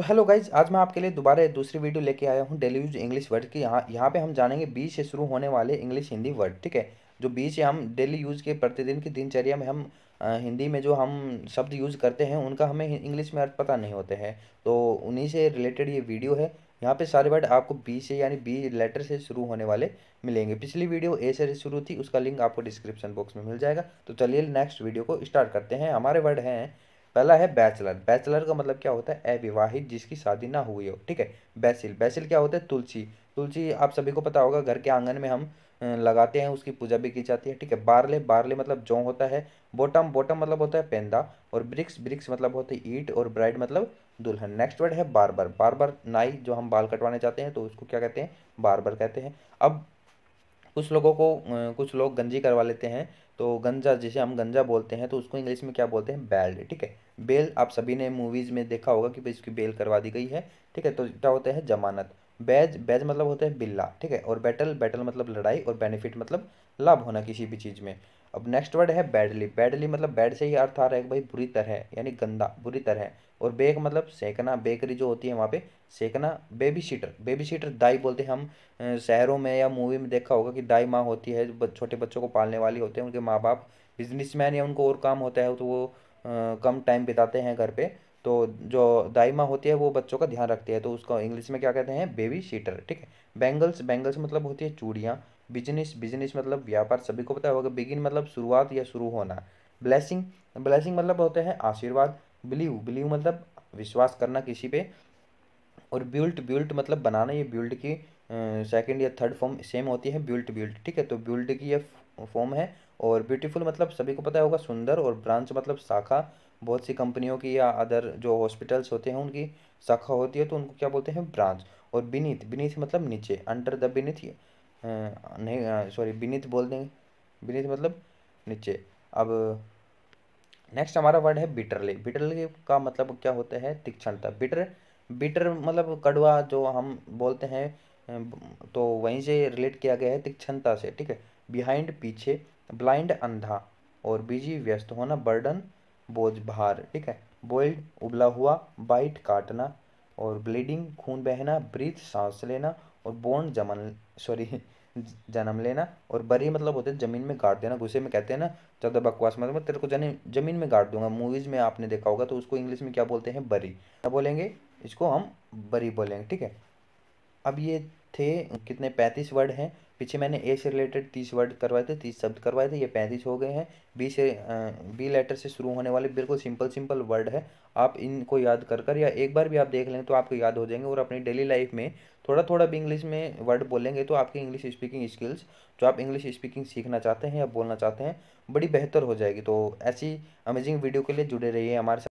so hello guys आज मैं आपके लिए दोबारा दूसरी वीडियो लेके आया हूँ डेली यूज इंग्लिश वर्ड की यहाँ यहाँ पे हम जानेंगे बी से शुरू होने वाले इंग्लिश हिंदी वर्ड ठीक है जो बी से हम डेली यूज के प्रतिदिन की दिनचर्या में हम आ, हिंदी में जो हम शब्द यूज करते हैं उनका हमें इंग्लिश में अर्थ पता नहीं होते हैं तो उन्हीं से रिलेटेड ये वीडियो है यहाँ पे सारे वर्ड आपको बी से यानी बी लेटर से शुरू होने वाले मिलेंगे पिछली वीडियो ए से शुरू थी उसका लिंक आपको डिस्क्रिप्शन बॉक्स में मिल जाएगा तो चलिए नेक्स्ट वीडियो को स्टार्ट करते हैं हमारे वर्ड हैं पहला है बैचलर बैचलर का मतलब क्या होता है अविवाहित जिसकी शादी ना हुई हो ठीक है बैसिल बैसिल क्या होता है तुलसी तुलसी आप सभी को पता होगा घर के आंगन में हम लगाते हैं उसकी पूजा भी की जाती है ठीक है बारले बारले मतलब जौ होता है बॉटम बॉटम मतलब होता है पेंदा और ब्रिक्स ब्रिक्स मतलब होता है ईट और ब्राइड मतलब दुल्हन नेक्स्ट वर्ड है बारबर बारबर नाई जो हम बाल कटवाने जाते हैं तो उसको क्या कहते हैं बारबर कहते हैं अब कुछ लोगों को कुछ लोग गंजी करवा लेते हैं तो गंजा जिसे हम गंजा बोलते हैं तो उसको इंग्लिश में क्या बोलते हैं बेल्ट ठीक है बेल आप सभी ने मूवीज़ में देखा होगा कि भाई इसकी बेल करवा दी गई है ठीक है तो क्या होता है जमानत बैज बैज मतलब होता है बिल्ला ठीक है और बैटल बैटल मतलब लड़ाई और बेनिफिट मतलब लाभ होना किसी भी चीज़ में अब नेक्स्ट वर्ड है बैडली बैडली मतलब बैड से ही अर्थ आ रहा है भाई बुरी तरह यानी गंदा बुरी तरह और बेक मतलब सेकना बेकरी जो होती है वहाँ पे सेकना बेबी सीटर बेबी सीटर दाई बोलते हैं हम शहरों में या मूवी में देखा होगा कि दाई माँ होती है छोटे बच्चों को पालने वाली होते हैं उनके माँ बाप बिजनेसमैन या उनको और काम होता है तो वो आ, कम टाइम बिताते हैं घर पर तो जो दाई माँ होती है वो बच्चों का ध्यान रखती है तो उसको इंग्लिश में क्या कहते हैं बेबी सीटर ठीक है बैंगल्स बैंगल्स मतलब होती है चूड़ियाँ बिजनेस बिजनेस मतलब व्यापार सभी को पता होगा बिगिन मतलब शुरुआत या शुरू होना ब्लैसिंग ब्लैसिंग मतलब होते हैं आशीर्वाद बिलीव बिलीव मतलब विश्वास करना किसी पे और बिल्ट बिल्ट मतलब बनाना ये बिल्ट की सेकंड या थर्ड फॉर्म सेम होती है बिल्ट बिल्ट ठीक है तो बिल्ट की ये फॉर्म है और ब्यूटीफुल मतलब सभी को पता होगा सुंदर और ब्रांच मतलब शाखा बहुत सी कंपनियों की या अदर जो हॉस्पिटल्स होते हैं उनकी शाखा होती है तो उनको क्या बोलते हैं ब्रांच और बिनीत बिनीत मतलब नीचे अंडर द बिनीत नहीं सॉरी बिनीत बोल देंगे बिनीत मतलब नीचे अब नेक्स्ट हमारा वर्ड है बिटरली बिटरली का मतलब क्या होता है तीक्षणता बिटर बिटर मतलब कड़वा जो हम बोलते हैं तो वहीं से रिलेट किया गया है तीक्षणता से ठीक है बिहाइंड पीछे ब्लाइंड अंधा और बिजी व्यस्त होना बर्डन बोझ भार ठीक है बॉइल्ड उबला हुआ बाइट काटना और ब्लीडिंग खून बहना ब्रीथ सांस लेना और बोन जमन सॉरी जन्म लेना और बरी मतलब होते हैं जमीन में गाड़ देना गुस्से में कहते हैं ना ज़्यादा बकवास मतलब तेरे को जने जमीन में गाड़ दूंगा मूवीज़ में आपने देखा होगा तो उसको इंग्लिश में क्या बोलते हैं बरी क्या बोलेंगे इसको हम बरी बोलेंगे ठीक है अब ये थे कितने पैंतीस वर्ड हैं पीछे मैंने ए से रिलेटेड तीस वर्ड करवाए थे तीस शब्द करवाए थे ये पैंतीस हो गए हैं बी से बी लेटर से शुरू होने वाले बिल्कुल सिंपल सिंपल वर्ड है आप इनको याद कर कर या एक बार भी आप देख लें तो आपको याद हो जाएंगे और अपनी डेली लाइफ में थोड़ा थोड़ा भी इंग्लिश में वर्ड बोलेंगे तो आपकी इंग्लिश स्पीकिंग स्किल्स जो आप इंग्लिश स्पीकिंग सीखना चाहते हैं या बोलना चाहते हैं बड़ी बेहतर हो जाएगी तो ऐसी अमेजिंग वीडियो के लिए जुड़े रहिए हमारे साथ